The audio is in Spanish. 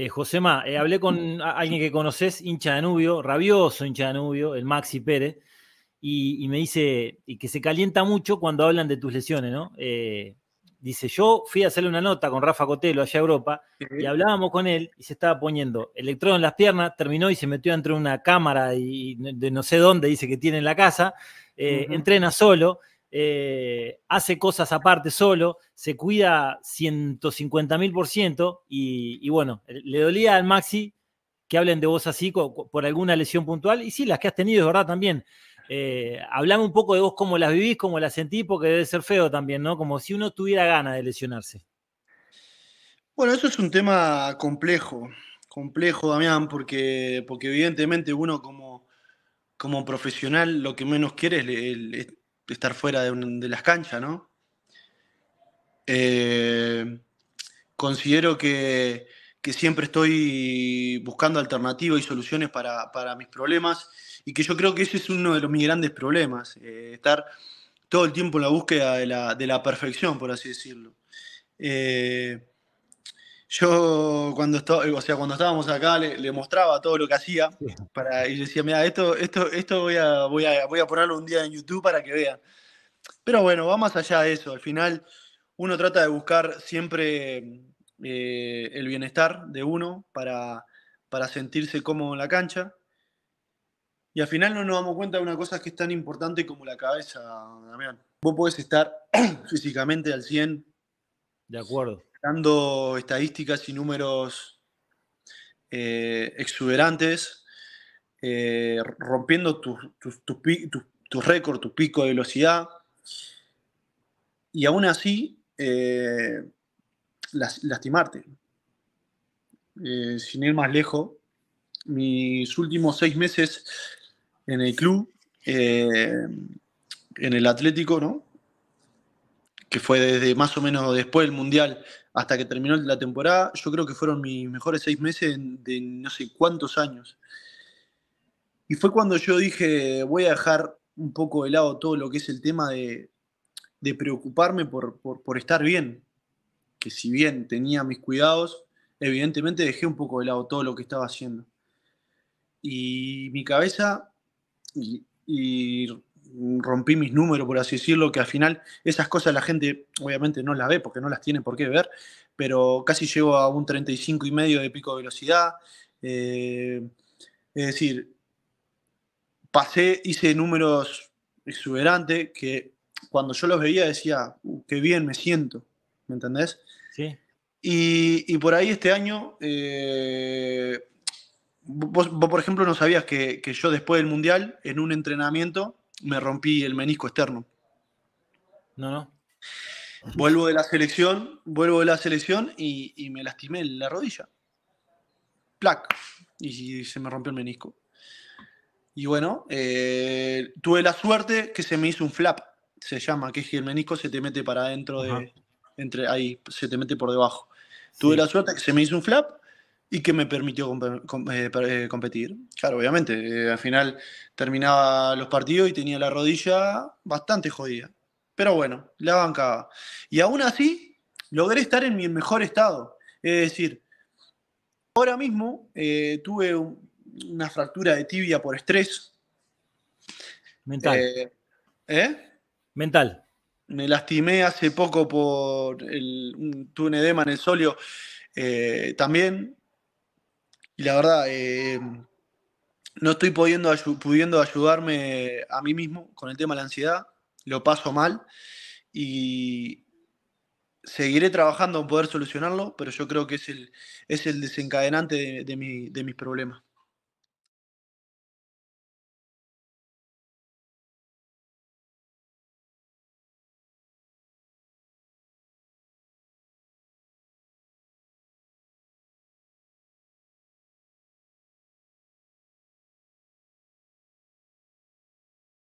José eh, Josema, eh, hablé con alguien que conoces, hincha de anubio, rabioso hincha de anubio, el Maxi Pérez, y, me dice y que se calienta mucho cuando hablan de tus lesiones, ¿no? Eh, dice, yo fui a hacerle una nota con Rafa Cotelo allá a Europa y hablábamos con él y se estaba poniendo electrodo en las piernas, terminó y se metió entre una cámara y, de no sé dónde, dice que tiene en la casa, entrena solo eh, hace cosas aparte solo, se cuida 150.000 mil por ciento y, bueno, eh, le dolía al Maxi que hablen de vos así por alguna lesión puntual y sí, las que has tenido es verdad también. Eh, hablame un poco de vos, cómo las vivís, cómo las sentís, porque debe ser feo también, ¿no? Como si uno tuviera ganas de lesionarse. Bueno, eso es un tema complejo, complejo, Damián, porque, porque evidentemente uno como, como profesional lo que menos quiere es, es, estar fuera de, las canchas, ¿no? Eh, considero que, siempre estoy buscando alternativas y soluciones para, mis problemas y que yo creo que ese es uno de los, mis grandes problemas, eh, estar todo el tiempo en la búsqueda de la, perfección, por así decirlo. Eh, yo cuando, estaba, o sea, cuando estábamos acá le, mostraba todo lo que hacía para, y decía, mira, esto, esto, esto voy, a, voy, a, ponerlo un día en YouTube para que vean. Pero bueno, va más allá de eso. Al final uno trata de buscar siempre eh, el bienestar de uno para, para sentirse cómodo en la cancha. Y al final no nos damos cuenta de una cosa que es tan importante como la cabeza, Damián. Vos podés estar físicamente al 100. De acuerdo dando estadísticas y números eh, exuberantes, eh, rompiendo tus tu, récord, tu, tu pico de velocidad. Y aún así, eh, lastimarte. sin ir más lejos, mis últimos seis meses en el club, en el Atlético, ¿no? que fue desde más o menos después del Mundial hasta que terminó la temporada, yo creo que fueron mis mejores seis meses de, no sé cuántos años. Y fue cuando yo dije, voy a dejar un poco de lado todo lo que es el tema de, preocuparme por, estar bien. Que si bien tenía mis cuidados, evidentemente dejé un poco de lado todo lo que estaba haciendo. Y mi cabeza, rompí mis números, por así decirlo, que al final esas cosas la gente obviamente no las ve porque no las tiene por qué ver, pero casi llego a un 35 y medio de pico de velocidad. Eh, es decir, pasé, hice números exuberantes que cuando yo los veía decía, uh, qué bien me siento, ¿me entendés? Sí. Y, por ahí este año, eh, vos, por ejemplo no sabías que, que yo después del Mundial, en un entrenamiento, me rompí el menisco externo. No, no. Vuelvo de la selección, vuelvo de la selección y, me lastimé la rodilla. Plac. Y, se me rompió el menisco. Y bueno, eh, tuve la suerte que se me hizo un flap. Se llama, que es que el menisco se te mete para adentro de. Entre ahí, se te mete por debajo. Tuve la suerte que se me hizo un flap y que me permitió eh, eh, competir. Claro, obviamente, eh, al final terminaba los partidos y tenía la rodilla bastante jodida. Pero bueno, la bancaba. Y aún así, logré estar en mi mejor estado. Es decir, ahora mismo tuve una fractura de tibia por estrés. Mental. ¿Eh? Mental. Me lastimé hace poco por un, un edema en el solio también y la verdad, eh, no estoy pudiendo, ayudarme a mí mismo con el tema de la ansiedad, lo paso mal y seguiré trabajando en poder solucionarlo, pero yo creo que es el, es el desencadenante mi, de mis problemas.